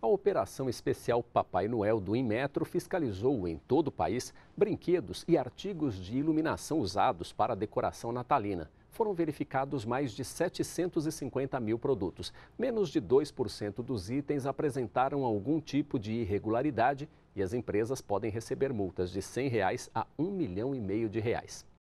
A Operação Especial Papai Noel do Inmetro fiscalizou em todo o país brinquedos e artigos de iluminação usados para a decoração natalina. Foram verificados mais de 750 mil produtos. Menos de 2% dos itens apresentaram algum tipo de irregularidade e as empresas podem receber multas de R$ 100 reais a 1 milhão e meio de reais.